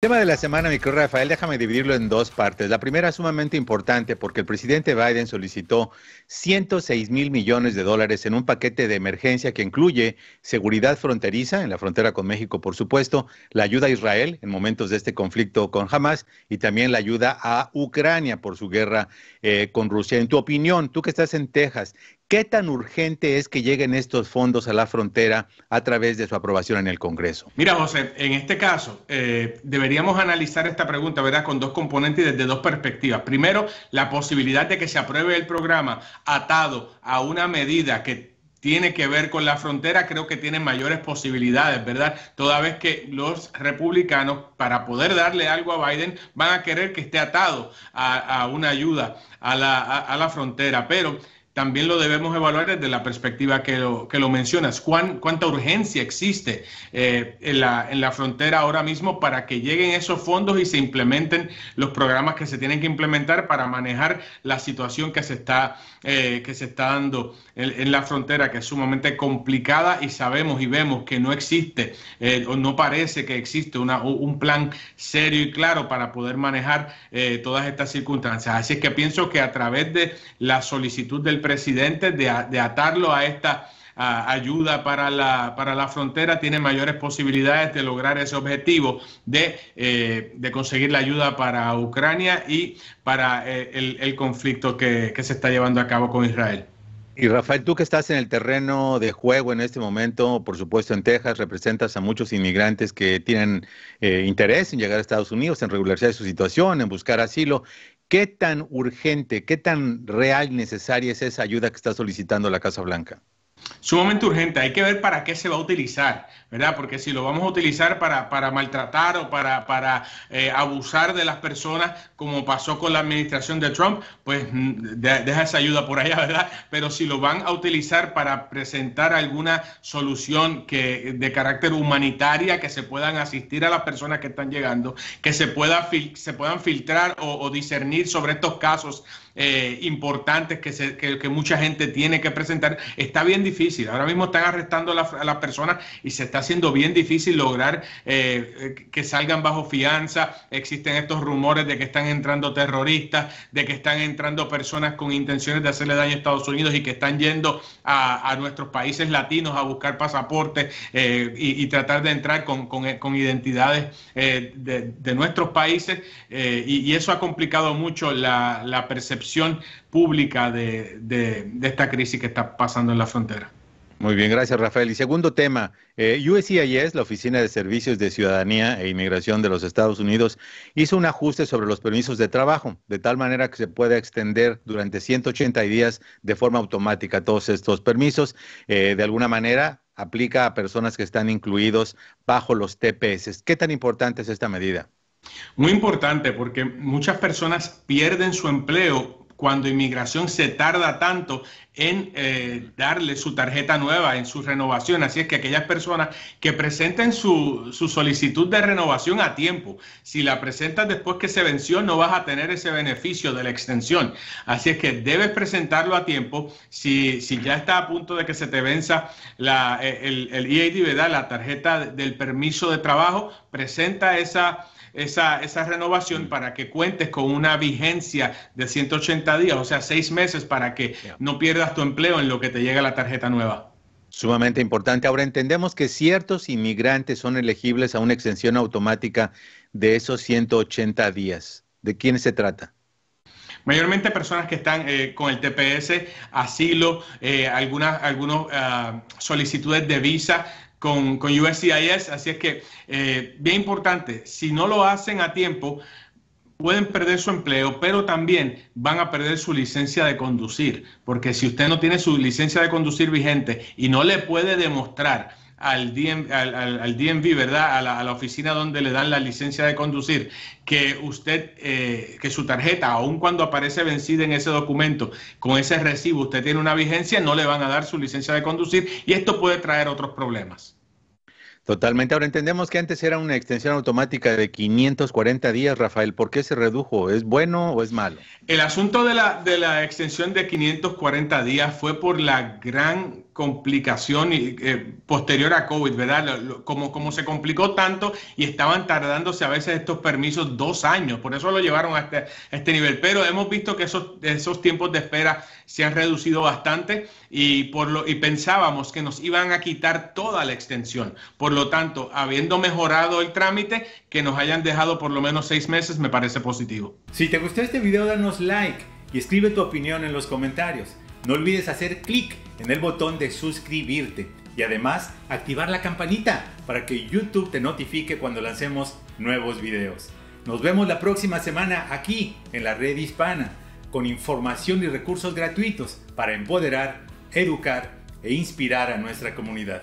El tema de la semana, mi querido Rafael, déjame dividirlo en dos partes. La primera es sumamente importante porque el presidente Biden solicitó 106 mil millones de dólares en un paquete de emergencia que incluye seguridad fronteriza en la frontera con México, por supuesto, la ayuda a Israel en momentos de este conflicto con Hamas y también la ayuda a Ucrania por su guerra eh, con Rusia. En tu opinión, tú que estás en Texas, ¿Qué tan urgente es que lleguen estos fondos a la frontera a través de su aprobación en el Congreso? Mira, José, en este caso eh, deberíamos analizar esta pregunta, ¿verdad?, con dos componentes y desde dos perspectivas. Primero, la posibilidad de que se apruebe el programa atado a una medida que tiene que ver con la frontera, creo que tiene mayores posibilidades, ¿verdad? Toda vez que los republicanos, para poder darle algo a Biden, van a querer que esté atado a, una ayuda a la, a la frontera. Pero también lo debemos evaluar desde la perspectiva que lo, que lo mencionas. ¿Cuán, ¿Cuánta urgencia existe eh, en, la, en, la, frontera ahora mismo para que lleguen esos fondos y se implementen los programas que se tienen que implementar para manejar la situación que se está, eh, que se está dando en, la frontera, que es sumamente complicada y sabemos y vemos que no existe eh, o no parece que existe una, un plan serio y claro para poder manejar todas estas circunstancias? Así es que pienso que a través de la solicitud del presidente de, atarlo a esta ayuda para la, para la frontera, tiene mayores posibilidades de lograr ese objetivo de, eh, de conseguir la ayuda para Ucrania y para eh, el, conflicto que se está llevando a cabo con Israel. Y Rafael, tú que estás en el terreno de juego en este momento, por supuesto en Texas, representas a muchos inmigrantes que tienen eh, interés en llegar a Estados Unidos, en regularizar su situación, en buscar asilo. ¿Qué tan urgente, qué tan real necesaria es esa ayuda que está solicitando la Casa Blanca? Sumamente urgente, hay que ver para qué se va a utilizar, ¿verdad? Porque si lo vamos a utilizar para, para maltratar o para, para eh, abusar de las personas, como pasó con la administración de Trump, pues mm, deja esa ayuda por allá, ¿verdad? Pero si lo van a utilizar para presentar alguna solución que, de carácter humanitaria, que se puedan asistir a las personas que están llegando, que se, pueda se puedan filtrar o, discernir sobre estos casos eh, importantes que, se, que mucha gente tiene que presentar, está bien difícil. Ahora mismo están arrestando a, las personas y se está haciendo bien difícil lograr eh, eh, que salgan bajo fianza. Existen estos rumores de que están entrando terroristas, de que están entrando personas con intenciones de hacerle daño a Estados Unidos y que están yendo a, nuestros países latinos a buscar pasaportes eh, y, tratar de entrar con, identidades de, nuestros países. Y, eso ha complicado mucho la, percepción pública de esta crisis que está pasando en la frontera. Muy bien, gracias Rafael. Y segundo tema, eh, USCIS, la Oficina de Servicios de Ciudadanía e Inmigración de los Estados Unidos, hizo un ajuste sobre los permisos de trabajo, de tal manera que se puede extender durante 180 días de forma automática todos estos permisos. Eh, de alguna manera, aplica a personas que están incluidos bajo los TPS. ¿Qué tan importante es esta medida? Muy importante porque muchas personas pierden su empleo cuando inmigración se tarda tanto en eh, darle su tarjeta nueva, en su renovación. Así es que aquellas personas que presenten su, solicitud de renovación a tiempo, si la presentas después que se venció, no vas a tener ese beneficio de la extensión. Así es que debes presentarlo a tiempo. Si, ya está a punto de que se te venza eh, el, el e la tarjeta del permiso de trabajo, presenta esa... Esa, esa, renovación mm. para que cuentes con una vigencia de 180 días, o sea, seis meses para que no pierdas tu empleo en lo que te llega la tarjeta nueva. Sumamente importante. Ahora entendemos que ciertos inmigrantes son elegibles a una exención automática de esos 180 días. ¿De quién se trata? Mayormente personas que están eh, con el TPS, asilo, eh, algunas ah, solicitudes de visa con, USCIS. Así es que, eh, bien importante, si no lo hacen a tiempo, pueden perder su empleo, pero también van a perder su licencia de conducir, porque si usted no tiene su licencia de conducir vigente y no le puede demostrar al DMV, ¿verdad? A la, oficina donde le dan la licencia de conducir, que usted, eh, que su tarjeta, aun cuando aparece vencida en ese documento, con ese recibo, usted tiene una vigencia, no le van a dar su licencia de conducir y esto puede traer otros problemas. Totalmente. Ahora entendemos que antes era una extensión automática de 540 días, Rafael. ¿Por qué se redujo? ¿Es bueno o es malo? El asunto de la, de la extensión de 540 días fue por la gran complicación eh, posterior a COVID, ¿verdad? como, se complicó tanto y estaban tardándose a veces estos permisos dos años, por eso lo llevaron hasta este, este, nivel. Pero hemos visto que esos, tiempos de espera se han reducido bastante y, por lo, y pensábamos que nos iban a quitar toda la extensión. Por lo tanto, habiendo mejorado el trámite, que nos hayan dejado por lo menos seis meses me parece positivo. Si te gustó este video, danos like y escribe tu opinión en los comentarios. No olvides hacer clic en el botón de suscribirte y además activar la campanita para que YouTube te notifique cuando lancemos nuevos videos. Nos vemos la próxima semana aquí en la red hispana con información y recursos gratuitos para empoderar, educar e inspirar a nuestra comunidad.